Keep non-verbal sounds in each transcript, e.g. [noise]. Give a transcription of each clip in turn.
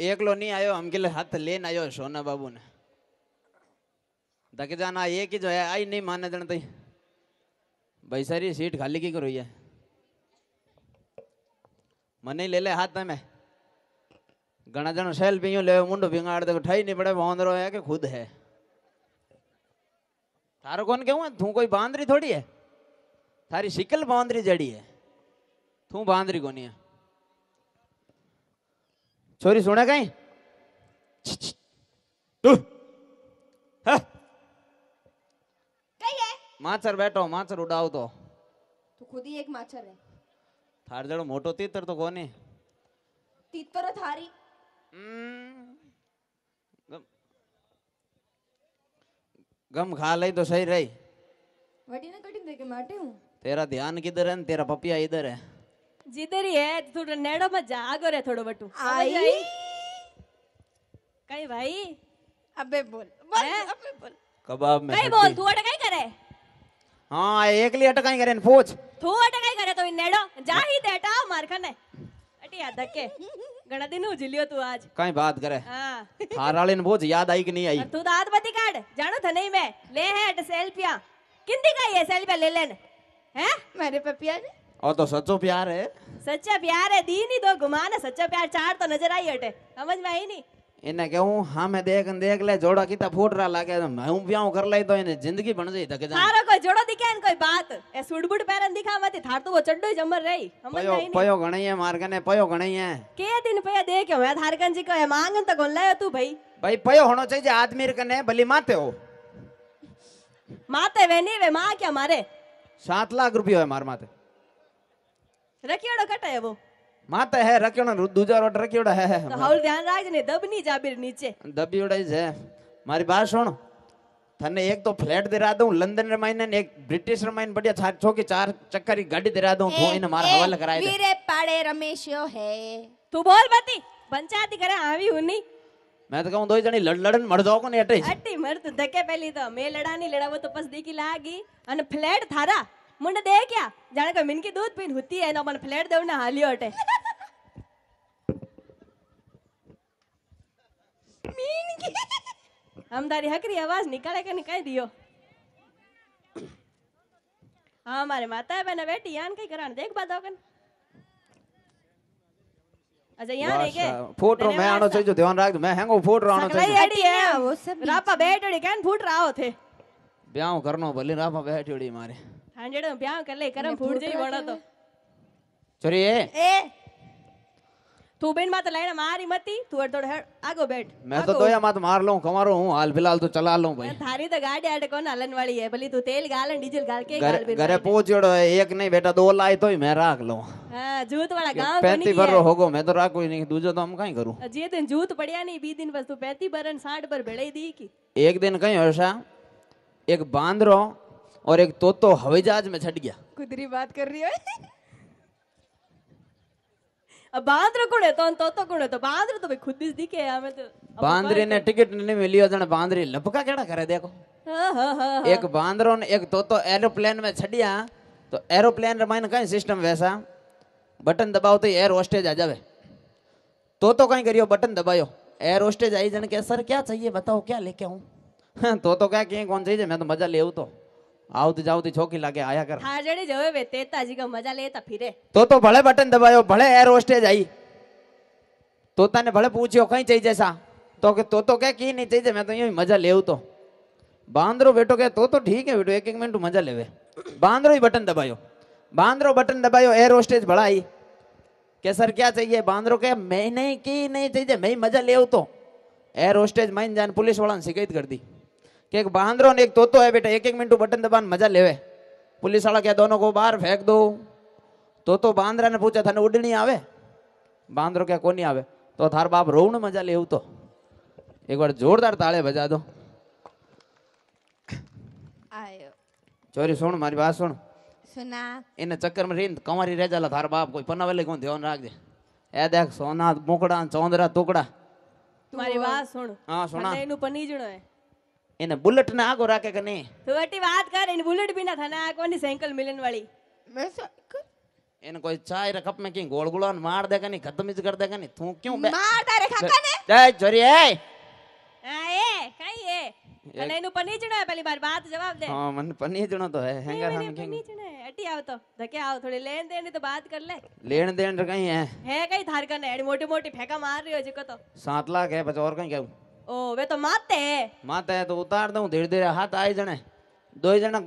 एक लो नहीं आयो हम के हाथ लेन आयो सोना बाबू ने दके जाना एक ही जो है आई नहीं माने जन तई भाई सारी सीट खाली की करो ये मन ही ले ले हाथ में घना जन सेल पी ले मुंडो बिगाड़ देखो ठाई नहीं पड़े बांध है कि खुद है थारो कौन क्यों तू कोई बांधरी थोड़ी है थारी शिकल बांधरी जड़ी है तू बांधरी कौन है छोरी सुने कहीं तू हाँ। है माचर बैठो माचर उड़ाओ तो तू खुद ही एक माचर है थार जड़ो मोटो तीतर तो कौन है तीतर है थारी हम्म। गम खा ले तो सही रही वटी ना कटिंग देखे माटे हूँ तेरा ध्यान किधर है तेरा पपिया इधर है जिधर ही है थोड़ा नेड़ो में जागो रे थोड़ो बटू आई कहीं भाई अबे बोल बोल अबे बोल कबाब में कहीं बोल तू अटकाई करे हाँ एक लिए अटकाई करे पूछ तू अटकाई करे तो इन नेड़ो जा ही देटा मार खाने अटिया धक्के गणा दिन हो जिलियो तू आज कहीं बात करे हां हारालिन बोझ याद आई कि नहीं आई तू दाद तो बती काट जानो थने मैं ले है सेल्फिया किंदी का ये सेल्फिया ले लेन हैं मेरे पपिया जी और हाँ, तो सच्चो प्यार है सच्चा प्यार है दी नहीं तो घुमा ना सच्चा प्यार चार तो नजर आई हटे समझ में आई नहीं इन्हें कहूं हाँ मैं देख देख ले जोड़ा की फूट रहा लागे तो हूं ब्याह कर ले तो इन्हें जिंदगी बन जाए तक जा थारो कोई जोड़ो दिखे न कोई बात ए सुड़बुड पैरन दिखा मत थार तो वो चड्डो ही जमर रही हमन नहीं पयो घणई है मार कने पयो घणई है के दिन पया देख के मैं थारकन जी को है मांगन तो गोल लायो तू भाई भाई पयो होनो चाहिए आदमी कने भली माते हो माते वे नहीं वे मां क्या मारे सात लाख रुपये है मार माते રખિયાડો કટાય એવો માતા હે રખિયાડો દુજારો રખિયાડો હે તો હાઉલ ધ્યાન રાખજે ને દબની જાબીર નીચે દબી ઉડાઈ છે મારી બા સુણ તને એક તો ફ્લેટ દેરા દઉં લંડન રે માઈને ને એક બ્રિટિશ રે માઈને બડિયા છાર છોકી ચાર ચક્કરી ગાડી દેરા દઉં તો એને મારા હવાલે કરાય દે વીરે પાડે રમેશ્યો હે તું બોલ બતી પંચાયતી કરે આવી હું નહીં મેં તો કહું દોઈ જણી લડ લડન મરદો કોને એટે અટી મર તું ધકે પેલી તો મે લડાની લડાવો તો પસ દેખી લાગી અને ફ્લેટ થારા मुंड दे क्या जाने का मिनकी दूध पीन होती है ना मन फ्लैट दे ना हालियो अटे मिनकी हम तारी हकरी आवाज निकाले के निकाल दियो हाँ हमारे माता है बना बेटी यान कहीं करान देख बात होकन अच्छा यहाँ रह गए फोटो मैं आना चाहिए जो ध्यान राख मैं हैंगो फोटो आनो चाहिए एडी है वो सब रापा बैठड़ी कैन फूट रहा होते ब्याह करना बल्ली रापा बैठड़ी मारे हंड्रेड हाँ में ब्याह कर ले करम फूट जाई बड़ा तो चोरी तू बिन मत लाइन मारी मती तू अड़ तोड़ आगो बैठ मैं तो तोया मत मार लूं कमारो हूं हाल फिलहाल तो चला लूं भाई थारी तो गाड़ी अड़ कौन हलन वाली है भली तू तेल गाल डीजल गाल के गाल बिन घरे पहुंचड़ो एक नहीं बेटा दो लाई तो ही मैं राख लूं हाँ, जूत वाला गांव कोनी भर होगो मैं तो राखो ही नहीं दूजो तो हम काई करू जे दिन जूत पड़या नहीं बी दिन बस तू पैती भरन 60 पर भेड़ी दी की एक दिन कहीं होसा एक बांदरो और एक तोतो हवाई जहाज में छट गया कुदरी बात कर रही है अब बांद्र कुण है तो तो कुण है तो बांद्र तो भाई खुद ही दिखे हैं हमें तो बांद्रे ने टिकट नहीं मिली और जन बांद्रे लपका केड़ा करे देखो हाँ हाँ हाँ एक बांद्रो ने एक तो तो एरोप्लेन में छड़िया तो एरोप्लेन रमाइन कहीं सिस्टम वैसा बटन दबाओ तो एयर होस्टेज आ जावे तो तो कहीं करियो बटन दबायो एयर होस्टेज आई जन के सर क्या चाहिए बताओ क्या लेके आऊँ [laughs] तो तो क्या कहीं कौन चाहिए मैं तो मजा ले तो आउत जाउत छोकी लागे आया कर हां जड़े जवे वे तेता जी का मजा लेता फिरे तो तो भले बटन दबायो भले एयर होस्टेज आई तोता ने भले पूछियो कहीं चाहिए जैसा तो के तो तो के की नहीं चाहिए मैं तो यूं मजा लेऊ तो बांदरो बेटो के तो तो ठीक है बेटो एक एक मिनट मजा लेवे बांदरो ही बटन दबायो बांदरो बटन दबायो एयर होस्टेज भला आई के सर क्या चाहिए बांदरो के मैं नहीं की नहीं चाहिए मैं मजा लेऊ तो एयर होस्टेज मैं जान पुलिस वाला ने शिकायत कर दी कि एक बहांदरों ने एक तोतो है बेटा एक एक मिनट बटन दबान मजा लेवे पुलिस वाला क्या दोनों को बाहर फेंक दो तो तो बांद्रा ने पूछा थाने उड़नी आवे बांद्रो क्या कोनी आवे तो थार बाप रो ने मजा लेव तो एक बार जोरदार ताले बजा दो चोरी सुन मारी बात सुन सुना इन चक्कर में रिंद कंवारी रह जाला थार बाप कोई पन्ना वाले कौन ध्यान रख दे ए देख सोना मोकड़ा चौंदरा टुकड़ा तुम्हारी बात सुन हां सुना इनु पनीजणो है એને બુલેટ ને આગો રાખે કે નહીં થોડી વાત કર એને બુલેટ બી ના થના કોની સાયકલ મિલન વાળી એને કોઈ ચાય રે કપ મે કી ગોળ ગોળન માર દે કે નહીં ખતમ જ કર દે કે નહીં તું ક્યું માર દે રે ખાકા ને જય જોરી એ હા એ કઈ એ અને એનું પનીજણો હે પહેલી બાર વાત જવાબ દે હા મને પનીજણો તો હે હેંગર હમ કે પનીજણો હે અટી આવ તો ધકે આવ થોડી લેન દેન તો વાત કર લે લેન દેન કઈ હે હે કઈ થાર કને એડી મોટી મોટી ફેકા માર રહ્યો છે કતો 7 લાખ હે પછી ઓર કઈ કેવું ओ वे तो माते है माते है तो उतार दू धीरे धीरे हाथ आए जने दो जना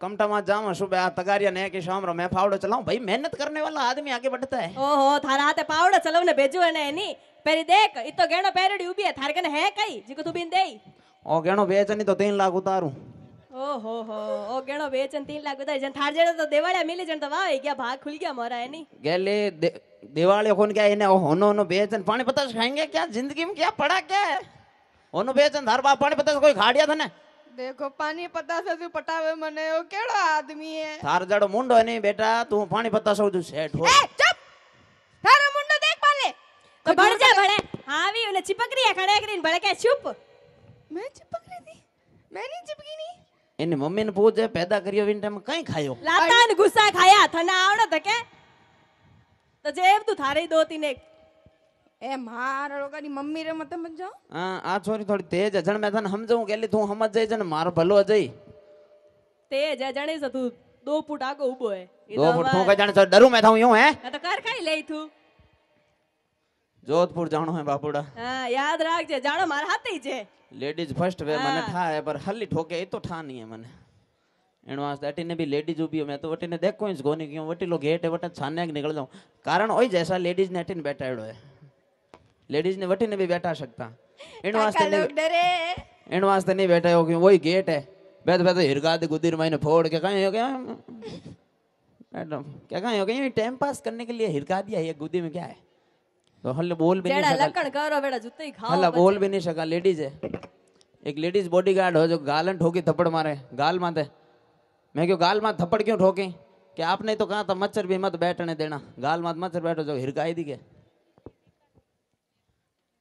कमटा में जाऊं सुबह आ तगारिया ने के शाम रो मैं फावड़ो चलाऊं भाई मेहनत करने वाला आदमी आगे बढ़ता है ओहो थारा हाथे पावड़ो चलावने भेजो है ने नी पेरी देख इ तो गेणो पेरड़ी उबी है थारे कने है कई जिको तू बिन देई ओ गेणो बेचनी तो 3 लाख उतारू ओहो हो ओ गेणो बेचन 3 लाख उतार जन थार जेड़ो तो देवाड़िया मिली जन तो वाह है क्या भाग खुल गया मोरा है नी गेले देवाड़िया खोन क्या इने होनो नो बेचन पानी पता खाएंगे क्या जिंदगी में क्या पड़ा क्या है ઓનું બેચન થાર બાપ પાણી પતાસ કોઈ ખાડિયા થને દેખો પાણી પતાસ તું પટાવે મને ઓ કેડો આદમી હે થાર જડો મુંડો નહીં બેટા તું પાણી પતાસ તું શેઠ હો એ ચૂપ થારો મુંડો દેખ પાલે તો ભળ જા ભળે આવી ઓલે ચિપકરીયા ખડે કરીને ભળે કે ચૂપ મેં ચિપકરી દી મેં નહીં ચિપકી ની એની મમ્મીને પૂછે પેદા કર્યો વિન ટાઈમ કઈ ખાયો લાતા ને ગુસ્સા ખાયા થના આવડો તકે તો જેબ તું થારે દોતી ને એ મારા લોકોની મમ્મી રે મત સમજો હા આ છોરી થોડી તેજ અજણ મેં તને સમજાવું કેલી તું સમજ જાય છે ને મારો ભલો અજય તેજ અજણે છે તું દો ફૂટ આગો ઊભો હે દો ફૂટ તું કઈ જાણે ડરું મેં થાઉં યું હે તો કર ખાઈ લઈ તું જોધપુર જાણો હે બાપુડા હા યાદ રાખજે જાણો મારા હાથે છે લેડીઝ ફર્સ્ટ વે મને ઠા પર હલ્લી ઠોકે એ તો ઠા નહીં મને એનો આ અટીને બી લેડીઝ ઊભી મેં તો વટીને દેખો કોની ગયો વટીલો ગેટ એ વટે છાને નીકળ જાઉં કારણ હોય જૈસા લેડીઝ ને અટીને બેઠાડ્યો હે लेडीज ने वठे ने भी बैठा सकता इन वास्ते डरे इन वास्ते नहीं बैठा हो क्यों वही गेट है बैठ बैठ हिरगा दे गुदीर मायने फोड़ के कहीं हो क्या मैडम क्या कहीं हो क्या ये टाइम पास करने के लिए हिरगा दिया है ये गुदी में क्या है तो हल्ले बोल भी नहीं सका लकड़ करो बेटा जूते ही खाओ हल्ला बोल भी नहीं सका लेडीज है एक लेडीज बॉडीगार्ड हो जो गालन ठोकी थप्पड़ मारे गाल माते मैं क्यों गाल मात थप्पड़ क्यों ठोके कि आपने तो कहा था मच्छर भी मत बैठने देना गाल मात मच्छर बैठो जो हिरगाई दी गया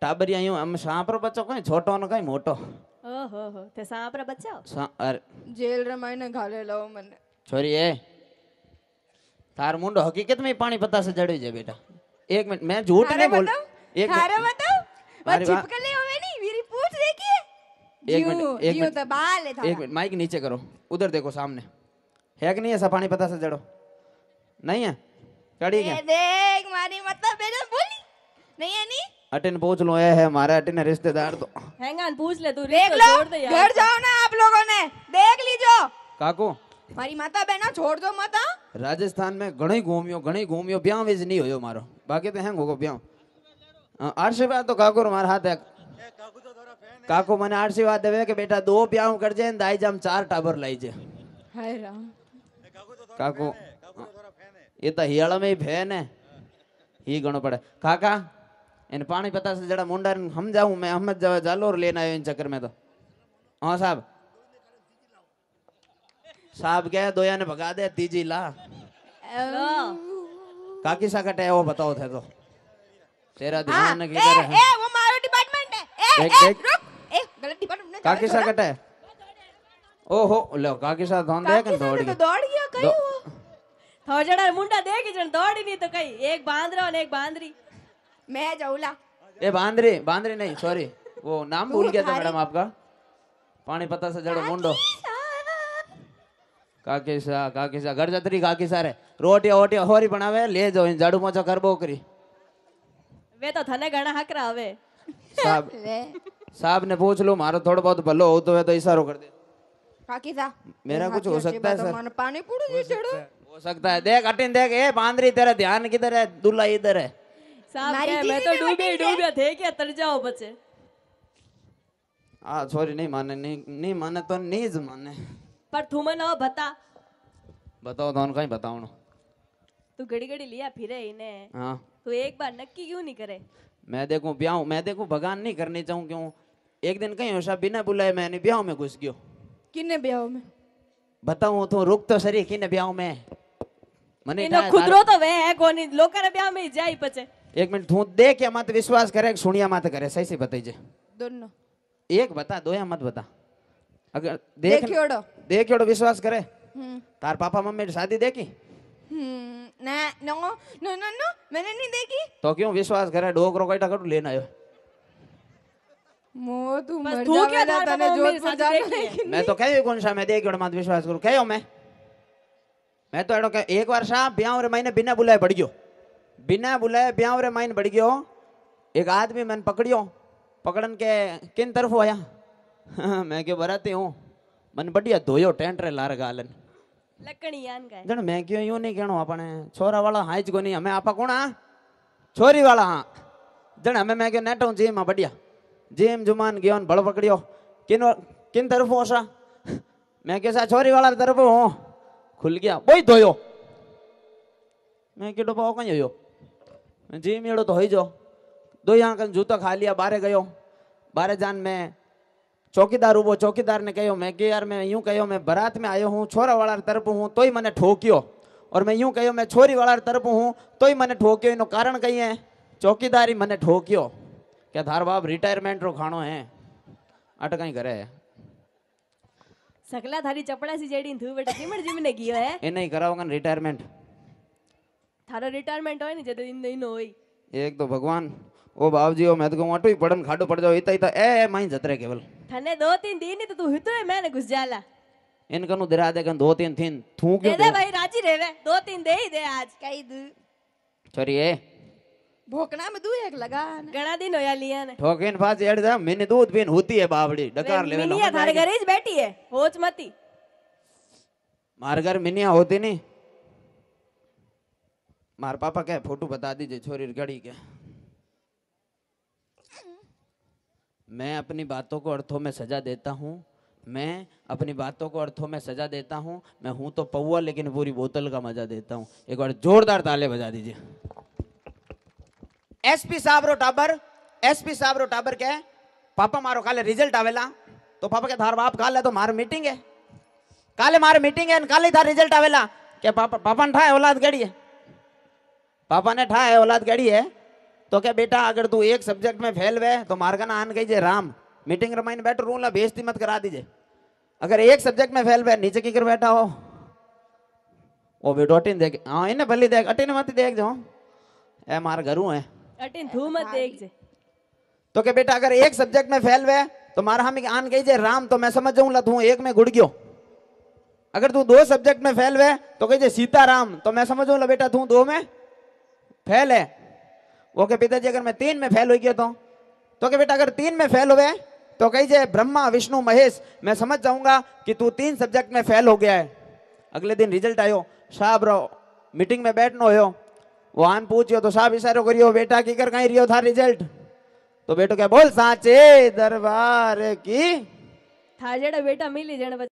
ટાબરિયા યું આમ સાંપરો બચ્ચો કઈ છોટો ને કઈ મોટો ઓહો હો તે સાંપરો બચ્ચો અરે જેલ રમાઈને ઘાલે લાવ મને છોરી એ તાર મુંડો હકીકત માં પાણી પતાસે જડ્યું છે બેટા એક મિનિટ મેં झूठ नहीं बोल એક હારે બતાવ મારી છીપકલી હવે નહીં मेरी पूछ देखिए एक मिनट एक मिनट बाल है एक मिनट माइक नीचे करो उधर देखो सामने है कि नहीं ऐसा पानी पता से जड़ो नहीं है कड़ी क्या देख मारी मतलब मैंने बोली नहीं है नहीं अटेन पूछ लो है हमारा अटेन रिश्तेदार तो हैंग ऑन पूछ ले तू देख लो घर जाओ ना आप लोगों ने देख लीजो काकू मारी माता बहना हाँ, छोड़ दो मत राजस्थान में घणी घूमियो घणी घूमियो ब्याह विज नहीं होयो मारो बाकी तो हैंग हो ब्याह हाँ, आशीर्वाद तो काकू रो मार हाथ है काकू मने आशीर्वाद देवे के बेटा दो ब्याह कर जे ने दाई जाम चार टाबर लाई जे हाय राम काकू हाँ, ये तो हियाला में ही फैन है ही गणो पड़े काका इन पानी पता से जरा मुंडा हम जाऊं मैं अहमद जावा जालोर लेना आयो इन चक्कर में तो हाँ साहब साहब क्या दोया ने भगा दे तीजी ला काकी सा कटे वो बताओ थे तो तेरा ध्यान हाँ, किधर है ए, वो मारो डिपार्टमेंट है ए, एक, ए, देख, रुक ए गलत डिपार्टमेंट काकी सा कटे ओहो लो काकी सा धोन देख दौड़ दौड़ गया कहीं वो थोड़ा मुंडा देख जन दौड़ी नहीं तो कहीं एक बांध और एक बांध मैं जाऊला ए बांद्रे बांद्रे नहीं सॉरी वो नाम भूल गया था मैडम आपका पानी पता से जड़ो मुंडो काकेसा काकेसा घर जतरी काकेसा रे रोटी ओटी होरी बनावे ले जाओ इन जाडू मोचो कर बोकरी वे तो थने गणा हक रावे साहब [laughs] साहब ने पूछ लो मारो थोड़ बहुत भलो हो तो वे तो इशारो कर दे काकेसा मेरा कुछ हो सकता है सर मन पानी पूड़ी जड़ो हो सकता है देख अटिन देख ए बांद्री तेरा ध्यान किधर है दूल्हा इधर है સાપ કે મેં તો ડૂબી ડૂબ્યા થે કે તર જાઓ પછી આ છોરી નહીં માને નહીં નહીં માને તો નહીં જ માને पर तू मन बता बताओ तो उनका ही बताओ ना तू घड़ी घड़ी लिया फिरे इन्हें हाँ तू एक बार नक्की क्यों नहीं करे मैं देखूं ब्याह मैं देखूं भगान नहीं करनी चाहूं क्यों एक दिन कहीं होशा बिना बुलाए मैंने ब्याह में घुस गयो किन्ने ब्याह में बताऊं तो रुक तो सरी किन्ने ब्याह में मने खुदरो तो वे है कोनी लोकर ब्याह में जाई पचे एक मिनट धूत दे क्या मत विश्वास करे सुनिया मत करे सही से बताइए दोनों एक बता दो या मत बता अगर देख देखियोड़ो देखियोड़ो विश्वास करे हम्म। तार पापा मम्मी शादी देखी हम्म, ना नो नो नो नो मैंने नहीं देखी तो क्यों विश्वास करे डोकरो काटा कटू लेना है मो तू मर तू क्या था तने जोधपुर जाने मैं तो कहियो कौन सा मैं देखियोड़ो मत विश्वास करू कहियो मैं मैं तो एड़ो एक बार सा ब्याह रे मैंने बिना बुलाए पड़ गयो बिना बुलाए ब्यावरे माइन बढ़ गयो एक आदमी मैंने पकड़ियो पकड़न के किन तरफ आया [laughs] मैं क्यों बराते हूँ मन बढ़िया धोयो टेंट रे लार गालन जन मैं क्यों यूं नहीं अपने छोरा वाला हाइज को नहीं हमें आपा कौन छोरी वाला हाँ जन हमें मैं क्यों बढ़िया जुमान पकड़ियो किन किन तरफ हो [laughs] सा मैं छोरी वाला तरफ खुल गया वही धोयो मैं क्यों डबाओ कहीं जी मेड़ो तो होई जो दो यहाँ का जूता खा लिया बारे गयो बारे जान मैं चौकीदार उबो चौकीदार ने कहो मैं कि यार मैं यूं कहो मैं बरात में आयो हूँ छोरा वाला तरफ हूँ तो ही मैंने ठोकियो और मैं यूं कहो मैं छोरी वाला तरफ हूँ तो ही मैंने ठोकियो इन कारण कही है चौकीदार ही मैंने ठोकियो क्या धार बाब रिटायरमेंट रो खाणो है अटकाई करे सकला थारी चपड़ा सी जेडी थू बेटा किमड़ जिमने गियो है ए नहीं कराओगन रिटायरमेंट थारा रिटायरमेंट नी जदे दिन नहीं होई एक तो भगवान ओ એક ओ मैं तो બાપજી ઓ पड़न खाडो पड़ जाओ પડન ખાડો ए ए ઇતા जतरे केवल માઈ दो तीन दिन नी तो तू हितो તું હિતરે घुस जाला इन नु दिरा दे कन दो तीन थीन थू क्यों दे, भाई राजी रेवे दो तीन दे ही दे आज कई दु छोरी ए भोकना में दू एक लगा गणा दिन होया लिया ने ठोकिन फास एड़ जा मैंने दूध पीन होती है बावड़ी डकार लेवे मिनिया थारे घर ही बैठी है होच मती मार घर मिनिया होती नहीं मार पापा क्या फोटो बता दीजिए छोरी घड़ी के मैं अपनी बातों को अर्थों में सजा देता हूँ मैं अपनी बातों को अर्थों में सजा देता हूँ मैं हूँ तो पौवा लेकिन पूरी बोतल का मजा देता हूँ एक बार जोरदार ताले बजा दीजिए एसपी साहब रो टाबर एसपी साहब रो टाबर के पापा मारो काले रिजल्ट आवेला तो पापा के थार बाप काले तो मार मीटिंग है काले मार मीटिंग है काले था रिजल्ट आवेला क्या पापा पापा ने था औलाद गड़ी है पापा ने ठा है औलाद कड़ी है तो क्या बेटा अगर तू एक सब्जेक्ट में फेल हुए तो मार्गन आन गई जे राम मीटिंग रमाइन बैठ रू ला बेजती मत करा दीजिए अगर एक सब्जेक्ट में फेल हुए नीचे की कर बैठा हो वो भी डोटिन देख हाँ इन्हें भली देख अटिन मत देख जाओ ए मार घरू है अटिन थू मत देख जे तो क्या बेटा अगर एक सब्जेक्ट में फेल हुए तो मार हम आन गई जे राम तो मैं समझ जाऊंगा तू एक में घुड़ गयो अगर तू दो सब्जेक्ट में फेल हुए तो कही जे सीताराम तो मैं समझ जाऊंगा बेटा तू दो में फेल है वो के पिताजी अगर मैं तीन में फेल हो गया तो तो के बेटा अगर तीन में फेल हुए तो कही जे ब्रह्मा विष्णु महेश मैं समझ जाऊंगा कि तू तीन सब्जेक्ट में फेल हो गया है अगले दिन रिजल्ट आयो साहब रहो मीटिंग में बैठना हो वो वहां पूछियो तो साहब इशारो करियो बेटा की कर कहीं रियो था रिजल्ट तो बेटो क्या बोल साचे दरबार की था जेड़ा बेटा मिली जेड़ा